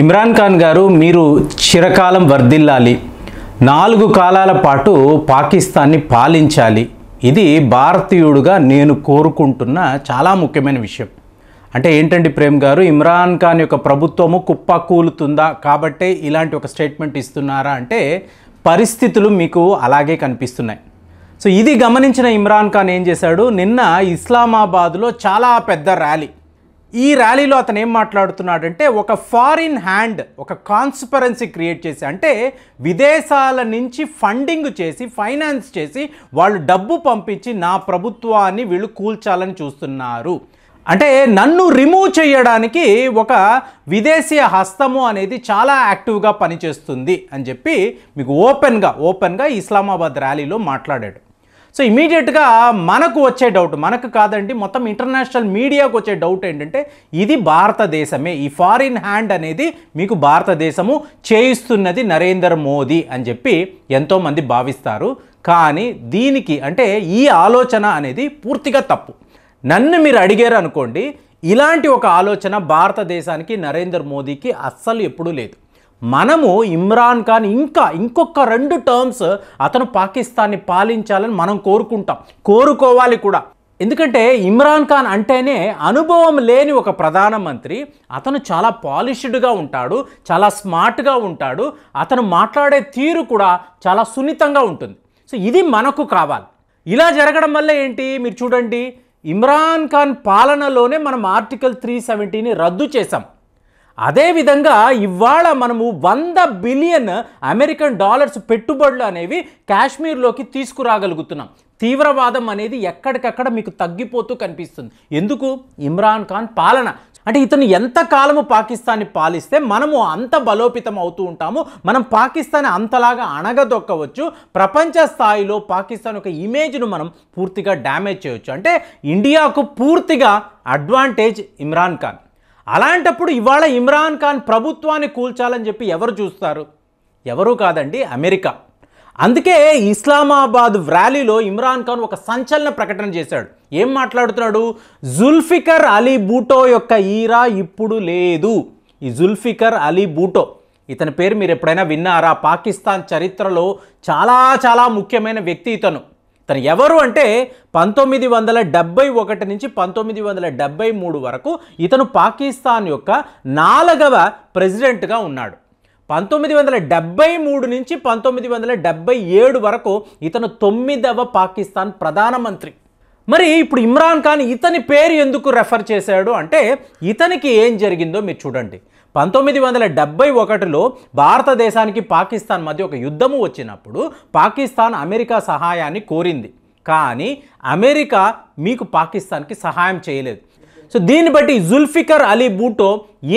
ఇమ్రాన్ ఖాన్ గారు మీరు చిరకాలం వర్ధిల్లాలి నాలుగు కాలాల పాటు పాకిస్తాన్ని పాలించాలి ఇది భారతీయుడుగా నేను కోరుకుంటున్న చాలా ముఖ్యమైన విషయం అంటే ఏంటండి ప్రేమ్ గారు ఇమ్రాన్ ఖాన్ యొక్క ప్రభుత్వము కుప్ప కూలుతుందా కాబట్టే ఇలాంటి ఒక స్టేట్మెంట్ ఇస్తున్నారా అంటే పరిస్థితులు మీకు అలాగే కనిపిస్తున్నాయి సో ఇది గమనించిన ఇమ్రాన్ ఖాన్ ఏం చేశాడు నిన్న ఇస్లామాబాద్లో చాలా పెద్ద ర్యాలీ ఈ ర్యాలీలో అతను ఏం మాట్లాడుతున్నాడంటే ఒక ఫారిన్ హ్యాండ్ ఒక కాన్స్పరెన్సీ క్రియేట్ చేసి అంటే విదేశాల నుంచి ఫండింగ్ చేసి ఫైనాన్స్ చేసి వాళ్ళు డబ్బు పంపించి నా ప్రభుత్వాన్ని వీళ్ళు కూల్చాలని చూస్తున్నారు అంటే నన్ను రిమూవ్ చేయడానికి ఒక విదేశీయ హస్తము అనేది చాలా యాక్టివ్గా పనిచేస్తుంది అని చెప్పి మీకు ఓపెన్గా ఓపెన్గా ఇస్లామాబాద్ ర్యాలీలో మాట్లాడాడు సో ఇమీడియట్గా మనకు వచ్చే డౌట్ మనకు కాదండి మొత్తం ఇంటర్నేషనల్ మీడియాకు వచ్చే డౌట్ ఏంటంటే ఇది భారతదేశమే ఈ ఫారిన్ హ్యాండ్ అనేది మీకు భారతదేశము చేయిస్తున్నది నరేంద్ర మోదీ అని చెప్పి ఎంతోమంది భావిస్తారు కానీ దీనికి అంటే ఈ ఆలోచన అనేది పూర్తిగా తప్పు నన్ను మీరు అడిగారు అనుకోండి ఇలాంటి ఒక ఆలోచన భారతదేశానికి నరేంద్ర మోదీకి అస్సలు ఎప్పుడూ లేదు మనము ఇమ్రాన్ ఖాన్ ఇంకా ఇంకొక రెండు టర్మ్స్ అతను పాకిస్తాన్ని పాలించాలని మనం కోరుకుంటాం కోరుకోవాలి కూడా ఎందుకంటే ఇమ్రాన్ ఖాన్ అంటేనే అనుభవం లేని ఒక ప్రధానమంత్రి అతను చాలా పాలిష్డ్గా ఉంటాడు చాలా స్మార్ట్గా ఉంటాడు అతను మాట్లాడే తీరు కూడా చాలా సున్నితంగా ఉంటుంది సో ఇది మనకు కావాలి ఇలా జరగడం వల్ల ఏంటి మీరు చూడండి ఇమ్రాన్ ఖాన్ పాలనలోనే మనం ఆర్టికల్ త్రీ సెవెంటీని రద్దు చేశాం అదేవిధంగా ఇవాళ మనము వంద బిలియన్ అమెరికన్ డాలర్స్ పెట్టుబడులు అనేవి కాశ్మీర్లోకి తీసుకురాగలుగుతున్నాం తీవ్రవాదం అనేది ఎక్కడికక్కడ మీకు తగ్గిపోతూ కనిపిస్తుంది ఎందుకు ఇమ్రాన్ ఖాన్ పాలన అంటే ఇతను ఎంతకాలము పాకిస్తాన్ని పాలిస్తే మనము అంత బలోపితం అవుతూ ఉంటాము మనం పాకిస్తాన్ అంతలాగా అణగదొక్కవచ్చు ప్రపంచ స్థాయిలో పాకిస్తాన్ యొక్క ఇమేజ్ను మనం పూర్తిగా డ్యామేజ్ చేయవచ్చు అంటే ఇండియాకు పూర్తిగా అడ్వాంటేజ్ ఇమ్రాన్ ఖాన్ అలాంటప్పుడు ఇవాళ ఇమ్రాన్ ఖాన్ ప్రభుత్వాన్ని కూల్చాలని చెప్పి ఎవరు చూస్తారు ఎవరూ కాదండి అమెరికా అందుకే ఇస్లామాబాద్ వ్యాలీలో ఇమ్రాన్ ఖాన్ ఒక సంచలన ప్రకటన చేశాడు ఏం మాట్లాడుతున్నాడు జుల్ఫికర్ అలీ బూటో యొక్క ఈరా ఇప్పుడు లేదు ఈ జుల్ఫికర్ అలీ బూటో ఇతని పేరు మీరు ఎప్పుడైనా విన్నారా పాకిస్తాన్ చరిత్రలో చాలా చాలా ముఖ్యమైన వ్యక్తి ఇతను తను ఎవరు అంటే పంతొమ్మిది వందల డెబ్బై ఒకటి నుంచి పంతొమ్మిది వందల డెబ్బై మూడు వరకు ఇతను పాకిస్తాన్ యొక్క నాలుగవ ప్రెసిడెంట్గా ఉన్నాడు పంతొమ్మిది వందల డెబ్బై మూడు నుంచి పంతొమ్మిది వందల డెబ్బై ఏడు వరకు ఇతను తొమ్మిదవ పాకిస్తాన్ ప్రధానమంత్రి మరి ఇప్పుడు ఇమ్రాన్ ఖాన్ ఇతని పేరు ఎందుకు రెఫర్ చేశాడు అంటే ఇతనికి ఏం జరిగిందో మీరు చూడండి పంతొమ్మిది వందల డెబ్బై ఒకటిలో భారతదేశానికి పాకిస్తాన్ మధ్య ఒక యుద్ధము వచ్చినప్పుడు పాకిస్తాన్ అమెరికా సహాయాన్ని కోరింది కానీ అమెరికా మీకు పాకిస్తాన్కి సహాయం చేయలేదు సో దీన్ని బట్టి జుల్ఫికర్ అలీ బూటో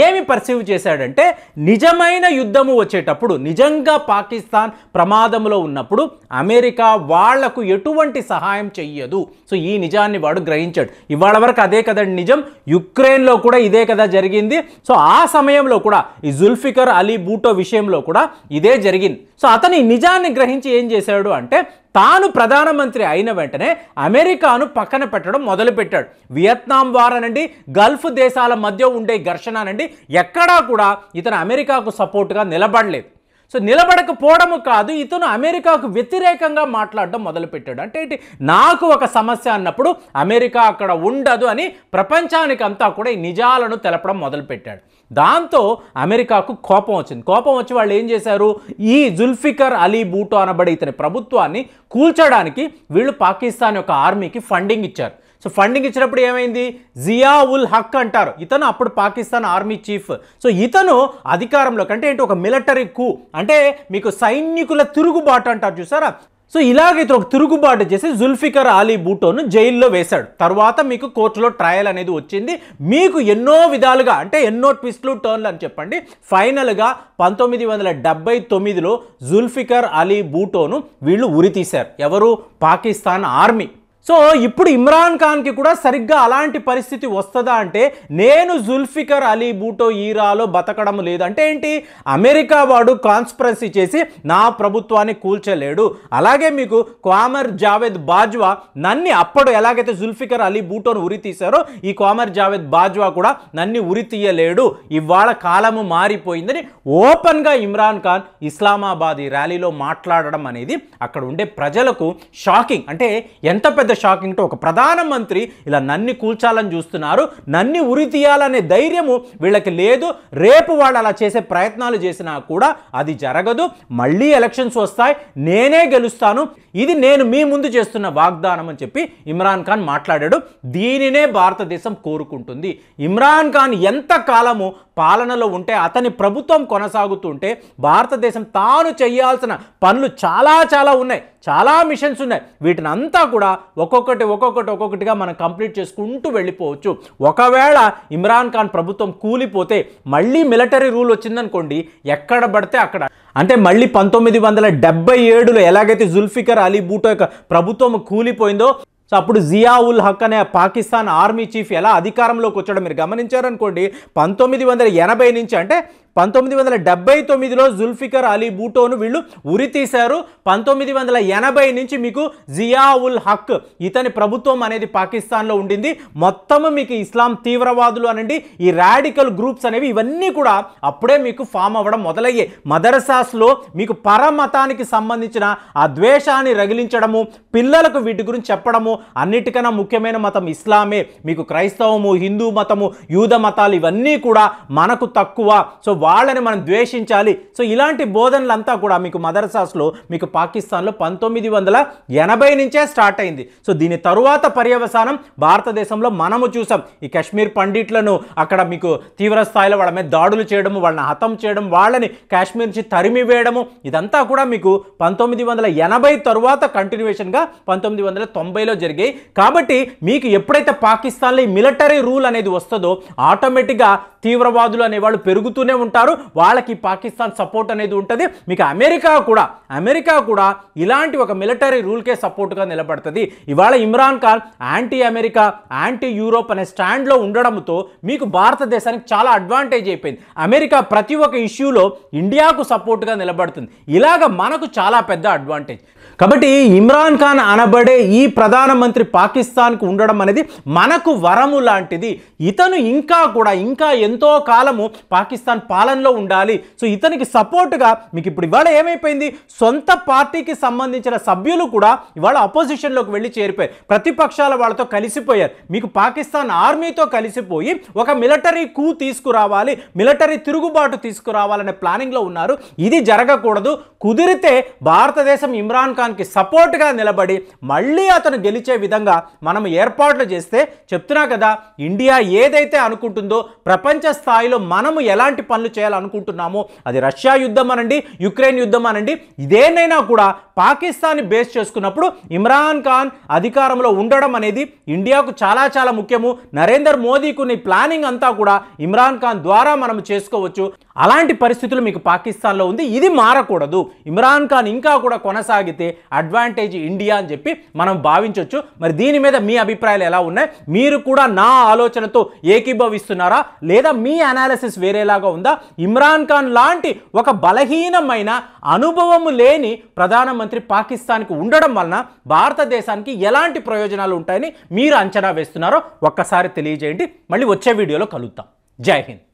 ఏమి పర్సీవ్ చేశాడంటే నిజమైన యుద్ధము వచ్చేటప్పుడు నిజంగా పాకిస్తాన్ ప్రమాదంలో ఉన్నప్పుడు అమెరికా వాళ్లకు ఎటువంటి సహాయం చెయ్యదు సో ఈ నిజాన్ని వాడు గ్రహించాడు ఇవాళ వరకు అదే కదండి నిజం యుక్రెయిన్లో కూడా ఇదే కదా జరిగింది సో ఆ సమయంలో కూడా ఈ జుల్ఫికర్ అలీ బూటో విషయంలో కూడా ఇదే జరిగింది సో అతని నిజాన్ని గ్రహించి ఏం చేశాడు అంటే తాను ప్రధానమంత్రి అయిన వెంటనే అమెరికాను పక్కన పెట్టడం మొదలుపెట్టాడు వియత్నాం అనండి గల్ఫ్ దేశాల మధ్య ఉండే ఘర్షణ చూడండి ఎక్కడా కూడా ఇతను అమెరికాకు సపోర్ట్గా నిలబడలేదు సో నిలబడకపోవడము కాదు ఇతను అమెరికాకు వ్యతిరేకంగా మాట్లాడడం మొదలుపెట్టాడు అంటే ఏంటి నాకు ఒక సమస్య అన్నప్పుడు అమెరికా అక్కడ ఉండదు అని ప్రపంచానికి అంతా కూడా ఈ నిజాలను తెలపడం మొదలుపెట్టాడు దాంతో అమెరికాకు కోపం వచ్చింది కోపం వచ్చి వాళ్ళు ఏం చేశారు ఈ జుల్ఫికర్ అలీ బూటో అనబడే ఇతని ప్రభుత్వాన్ని కూల్చడానికి వీళ్ళు పాకిస్తాన్ యొక్క ఆర్మీకి ఫండింగ్ ఇచ్చారు సో ఫండింగ్ ఇచ్చినప్పుడు ఏమైంది జియా ఉల్ హక్ అంటారు ఇతను అప్పుడు పాకిస్తాన్ ఆర్మీ చీఫ్ సో ఇతను అధికారంలోకి అంటే ఏంటి ఒక మిలిటరీ కూ అంటే మీకు సైనికుల తిరుగుబాటు అంటారు చూసారా సో ఇలాగ ఇతను ఒక తిరుగుబాటు చేసి జుల్ఫికర్ అలీ బూటోను జైల్లో వేశాడు తర్వాత మీకు కోర్టులో ట్రయల్ అనేది వచ్చింది మీకు ఎన్నో విధాలుగా అంటే ఎన్నో ట్విస్ట్లు టర్న్లు అని చెప్పండి ఫైనల్గా పంతొమ్మిది వందల డెబ్బై తొమ్మిదిలో జుల్ఫికర్ అలీ బూటోను వీళ్ళు ఉరితీశారు ఎవరు పాకిస్తాన్ ఆర్మీ సో ఇప్పుడు ఇమ్రాన్ ఖాన్కి కూడా సరిగ్గా అలాంటి పరిస్థితి వస్తుందా అంటే నేను జుల్ఫికర్ అలీ బూటో ఈరాలో బతకడం లేదు అంటే ఏంటి అమెరికా వాడు కాన్స్పరసీ చేసి నా ప్రభుత్వాన్ని కూల్చలేడు అలాగే మీకు క్వామర్ జావేద్ బాజ్వా నన్ని అప్పుడు ఎలాగైతే జుల్ఫికర్ అలీ బూటోను ఉరి తీశారో ఈ క్వామర్ జావేద్ బాజ్వా కూడా నన్ని ఉరి తీయలేడు ఇవాళ కాలము మారిపోయిందని ఓపెన్గా ఇమ్రాన్ ఖాన్ ఇస్లామాబాద్ ఈ ర్యాలీలో మాట్లాడడం అనేది అక్కడ ఉండే ప్రజలకు షాకింగ్ అంటే ఎంత పెద్ద షాకింగ్ టు ఒక ప్రధానమంత్రి ఇలా నన్ని కూల్చాలని చూస్తున్నారు నన్ని ఉరి తీయాలనే ధైర్యము వీళ్ళకి లేదు రేపు వాళ్ళు అలా చేసే ప్రయత్నాలు చేసినా కూడా అది జరగదు మళ్ళీ ఎలక్షన్స్ వస్తాయి నేనే గెలుస్తాను ఇది నేను మీ ముందు చేస్తున్న వాగ్దానం అని చెప్పి ఇమ్రాన్ ఖాన్ మాట్లాడాడు దీనినే భారతదేశం కోరుకుంటుంది ఇమ్రాన్ ఖాన్ ఎంత కాలము పాలనలో ఉంటే అతని ప్రభుత్వం కొనసాగుతుంటే భారతదేశం తాను చేయాల్సిన పనులు చాలా చాలా ఉన్నాయి చాలా మిషన్స్ ఉన్నాయి వీటిని అంతా కూడా ఒక్కొక్కటి ఒక్కొక్కటి ఒక్కొక్కటిగా మనం కంప్లీట్ చేసుకుంటూ వెళ్ళిపోవచ్చు ఒకవేళ ఇమ్రాన్ ఖాన్ ప్రభుత్వం కూలిపోతే మళ్ళీ మిలిటరీ రూల్ వచ్చిందనుకోండి ఎక్కడ పడితే అక్కడ అంటే మళ్ళీ పంతొమ్మిది వందల డెబ్బై ఏడులో ఎలాగైతే జుల్ఫికర్ అలీ బూటో యొక్క ప్రభుత్వం కూలిపోయిందో సో అప్పుడు జియావుల్ హక్ అనే పాకిస్తాన్ ఆర్మీ చీఫ్ ఎలా అధికారంలోకి వచ్చాడో మీరు గమనించారనుకోండి పంతొమ్మిది వందల ఎనభై నుంచి అంటే పంతొమ్మిది వందల డెబ్బై తొమ్మిదిలో జుల్ఫికర్ అలీ బూటోను వీళ్ళు ఉరితీశారు పంతొమ్మిది వందల ఎనభై నుంచి మీకు జియా ఉల్ హక్ ఇతని ప్రభుత్వం అనేది పాకిస్తాన్లో ఉండింది మొత్తము మీకు ఇస్లాం తీవ్రవాదులు అనండి ఈ రాడికల్ గ్రూప్స్ అనేవి ఇవన్నీ కూడా అప్పుడే మీకు ఫామ్ అవ్వడం మొదలయ్యాయి మదర్సాస్లో మీకు పరమతానికి సంబంధించిన ఆ ద్వేషాన్ని రగిలించడము పిల్లలకు వీటి గురించి చెప్పడము అన్నిటికన్నా ముఖ్యమైన మతం ఇస్లామే మీకు క్రైస్తవము హిందూ మతము యూద మతాలు ఇవన్నీ కూడా మనకు తక్కువ సో వాళ్ళని మనం ద్వేషించాలి సో ఇలాంటి బోధనలంతా కూడా మీకు మదర్సాస్లో మీకు పాకిస్తాన్లో పంతొమ్మిది వందల ఎనభై నుంచే స్టార్ట్ అయింది సో దీని తరువాత పర్యవసానం భారతదేశంలో మనము చూసాం ఈ కాశ్మీర్ పండిట్లను అక్కడ మీకు తీవ్ర స్థాయిలో వాళ్ళ మీద దాడులు చేయడము వాళ్ళని హతం చేయడం వాళ్ళని కాశ్మీర్ నుంచి తరిమి వేయడము ఇదంతా కూడా మీకు పంతొమ్మిది వందల ఎనభై తరువాత కంటిన్యూషన్గా పంతొమ్మిది వందల తొంభైలో జరిగాయి కాబట్టి మీకు ఎప్పుడైతే పాకిస్తాన్లో ఈ మిలిటరీ రూల్ అనేది వస్తుందో ఆటోమేటిక్గా తీవ్రవాదులు అనేవాళ్ళు పెరుగుతూనే ఉంటారు ఉంటారు వాళ్ళకి పాకిస్తాన్ సపోర్ట్ అనేది ఉంటుంది మీకు అమెరికా కూడా అమెరికా కూడా ఇలాంటి ఒక మిలిటరీ రూల్కే సపోర్ట్గా నిలబడుతుంది ఇవాళ Imran Khan anti America anti Europe అనే స్టాండ్లో ఉండడంతో మీకు భారతదేశానికి చాలా అడ్వాంటేజ్ అయిపోయింది అమెరికా ప్రతి ఒక్క ఇష్యూలో ఇండియాకు సపోర్ట్గా నిలబడుతుంది ఇలాగ మనకు చాలా పెద్ద అడ్వాంటేజ్ కాబట్టి ఇమ్రాన్ ఖాన్ అనబడే ఈ ప్రధానమంత్రి పాకిస్తాన్కు ఉండడం అనేది మనకు వరము లాంటిది ఇతను ఇంకా కూడా ఇంకా ఎంతో కాలము పాకిస్తాన్ పాలనలో ఉండాలి సో ఇతనికి సపోర్ట్గా మీకు ఇప్పుడు ఇవాళ ఏమైపోయింది సొంత పార్టీకి సంబంధించిన సభ్యులు కూడా ఇవాళ అపోజిషన్లోకి వెళ్ళి చేరిపోయారు ప్రతిపక్షాల వాళ్ళతో కలిసిపోయారు మీకు పాకిస్తాన్ ఆర్మీతో కలిసిపోయి ఒక మిలటరీ కూ తీసుకురావాలి మిలటరీ తిరుగుబాటు తీసుకురావాలనే ప్లానింగ్లో ఉన్నారు ఇది జరగకూడదు కుదిరితే భారతదేశం ఇమ్రాన్ ఖాన్ ప్రభుత్వానికి సపోర్ట్గా నిలబడి మళ్ళీ అతను గెలిచే విధంగా మనం ఏర్పాట్లు చేస్తే చెప్తున్నా కదా ఇండియా ఏదైతే అనుకుంటుందో ప్రపంచ స్థాయిలో మనము ఎలాంటి పనులు చేయాలనుకుంటున్నామో అది రష్యా యుద్ధం అనండి యుక్రెయిన్ యుద్ధం అనండి ఇదేనైనా కూడా పాకిస్తాన్ బేస్ చేసుకున్నప్పుడు ఇమ్రాన్ ఖాన్ అధికారంలో ఉండడం అనేది ఇండియాకు చాలా చాలా ముఖ్యము నరేందర్ కొన్ని ప్లానింగ్ అంతా కూడా ఇమ్రాన్ ఖాన్ ద్వారా మనం చేసుకోవచ్చు అలాంటి పరిస్థితులు మీకు పాకిస్తాన్లో ఉంది ఇది మారకూడదు ఇమ్రాన్ ఖాన్ ఇంకా కూడా కొనసాగితే అడ్వాంటేజ్ ఇండియా అని చెప్పి మనం భావించవచ్చు మరి దీని మీద మీ అభిప్రాయాలు ఎలా ఉన్నాయి మీరు కూడా నా ఆలోచనతో ఏకీభవిస్తున్నారా లేదా మీ అనాలిసిస్ వేరేలాగా ఉందా ఇమ్రాన్ ఖాన్ లాంటి ఒక బలహీనమైన అనుభవము లేని ప్రధానమంత్రి పాకిస్తాన్కి ఉండడం వలన భారతదేశానికి ఎలాంటి ప్రయోజనాలు ఉంటాయని మీరు అంచనా వేస్తున్నారో ఒక్కసారి తెలియజేయండి మళ్ళీ వచ్చే వీడియోలో కలుద్దాం జై హింద్